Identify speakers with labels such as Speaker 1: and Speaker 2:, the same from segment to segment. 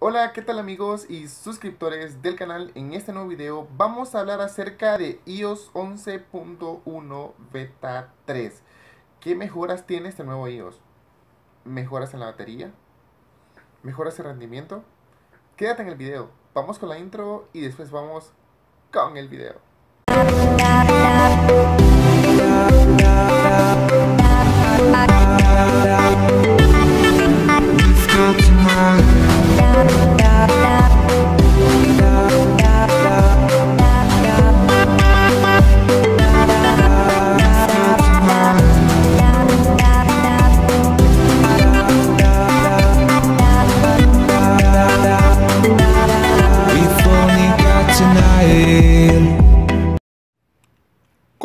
Speaker 1: Hola, ¿qué tal amigos y suscriptores del canal? En este nuevo video vamos a hablar acerca de iOS 11.1 Beta 3. ¿Qué mejoras tiene este nuevo iOS? ¿Mejoras en la batería? ¿Mejoras en rendimiento? Quédate en el video, vamos con la intro y después vamos con el video.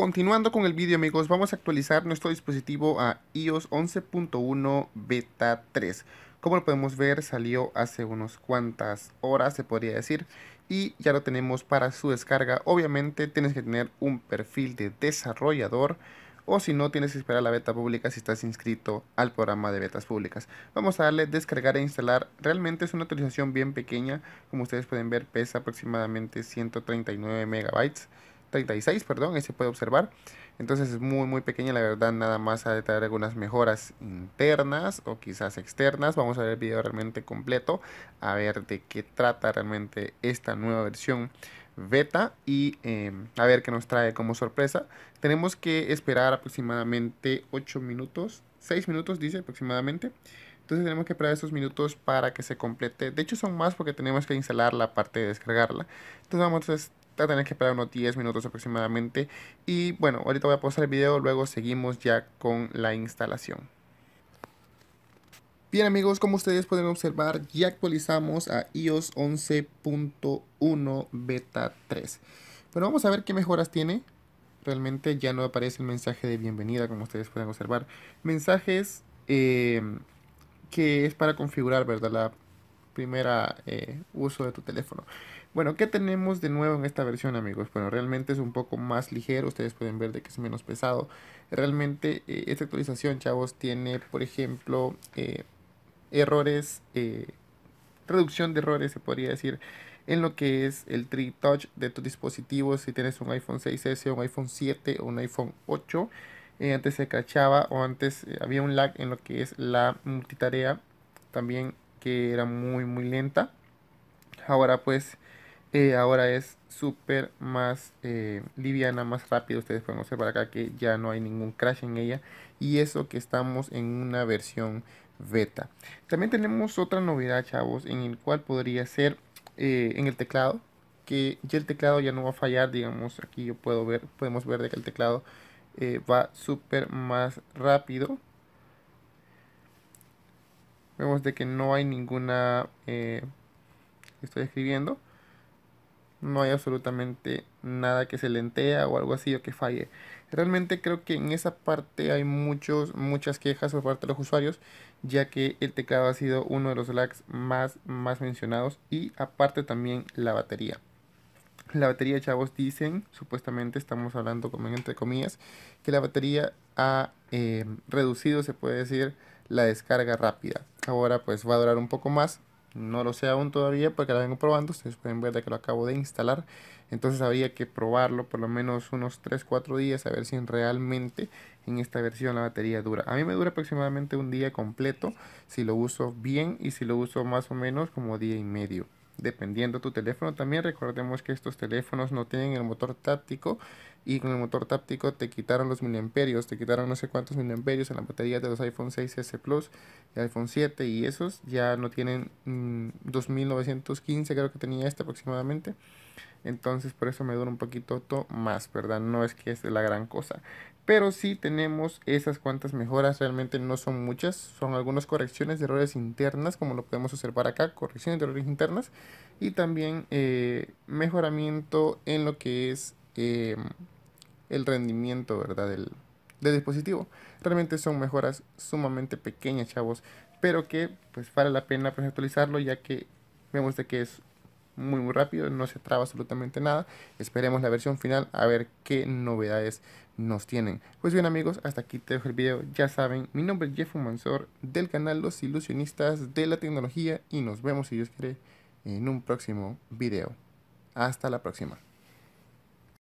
Speaker 1: Continuando con el vídeo amigos, vamos a actualizar nuestro dispositivo a iOS 11.1 Beta 3. Como lo podemos ver, salió hace unas cuantas horas, se podría decir, y ya lo tenemos para su descarga. Obviamente tienes que tener un perfil de desarrollador o si no tienes que esperar la beta pública si estás inscrito al programa de betas públicas. Vamos a darle descargar e instalar. Realmente es una actualización bien pequeña, como ustedes pueden ver pesa aproximadamente 139 megabytes. 36, perdón, ahí se puede observar. Entonces es muy muy pequeña, la verdad nada más ha de traer algunas mejoras internas o quizás externas. Vamos a ver el video realmente completo, a ver de qué trata realmente esta nueva versión beta y em, a ver qué nos trae como sorpresa. Tenemos que esperar aproximadamente 8 minutos, 6 minutos dice aproximadamente. Entonces tenemos que esperar esos minutos para que se complete. De hecho son más porque tenemos que instalar la parte de descargarla. Entonces vamos a a que esperar unos 10 minutos aproximadamente. Y bueno, ahorita voy a pausar el video, luego seguimos ya con la instalación. Bien amigos, como ustedes pueden observar, ya actualizamos a iOS 11.1 Beta 3. pero vamos a ver qué mejoras tiene. Realmente ya no aparece el mensaje de bienvenida, como ustedes pueden observar. Mensajes em, que es para configurar, ¿verdad? La primera eh, uso de tu teléfono. Bueno, ¿qué tenemos de nuevo en esta versión, amigos? Bueno, realmente es un poco más ligero, ustedes pueden ver de que es menos pesado. Realmente eh, esta actualización, chavos, tiene, por ejemplo, eh, errores, eh, reducción de errores, se podría decir, en lo que es el tri Touch de tu dispositivo, si tienes un iPhone 6S, un iPhone 7 o un iPhone 8. antes se cachaba o antes había un lag en lo que es la multitarea, también que era muy, muy lenta. Ahora pues eh, ahora es súper más eh, liviana, más rápida. Ustedes pueden observar acá que ya no hay ningún crash en ella. Y eso que estamos en una versión beta. También tenemos otra novedad, chavos, en el cual podría ser eh, en el teclado. Que ya el teclado ya no va a fallar, digamos, aquí yo puedo ver, podemos ver de que el teclado va súper más rápido. Vemos de que no hay ninguna... estoy escribiendo no hay absolutamente nada que se lentea o algo así o que falle. Realmente creo que en esa parte hay muchos, muchas quejas por parte de los usuarios, ya que el teclado ha sido uno de los lags más, más mencionados y aparte también la batería. La batería, chavos, dicen, supuestamente estamos hablando como entre comillas, que la batería ha eh, reducido, se puede decir, la descarga rápida. Ahora pues va a durar un poco más, no lo sé aún todavía porque la vengo probando ustedes pueden ver que lo acabo de instalar entonces habría que probarlo por lo menos unos 3-4 días a ver si realmente en esta versión la batería dura a mí me dura aproximadamente un día completo si lo uso bien y si lo uso más o menos como día y medio dependiendo tu teléfono también recordemos que estos teléfonos no tienen el motor táctico y con el motor táctico te quitaron los miliamperios, te quitaron no sé cuántos miliamperios en la batería de los iPhone 6S Plus y iPhone 7 y esos ya no tienen 2915 mm, creo que tenía este aproximadamente. Entonces por eso me dura un poquito más, ¿verdad? No es que es la gran cosa. Pero sí tenemos esas cuantas mejoras, realmente no son muchas, son algunas correcciones de errores internas, como lo podemos observar acá, correcciones de errores internas, y también eh, mejoramiento en lo que es eh, el rendimiento ¿verdad? Del, dispositivo. Realmente son mejoras sumamente pequeñas, chavos, pero que pues vale la pena pues, actualizarlo ya que vemos de que es muy muy rápido, no se traba absolutamente nada. Esperemos la versión final a ver qué novedades nos tienen. Pues bien amigos, hasta aquí te dejo el video. Ya saben, mi nombre es Jeff Mansor del canal Los Ilusionistas de la Tecnología y nos vemos si Dios quiere en un próximo video. Hasta la próxima.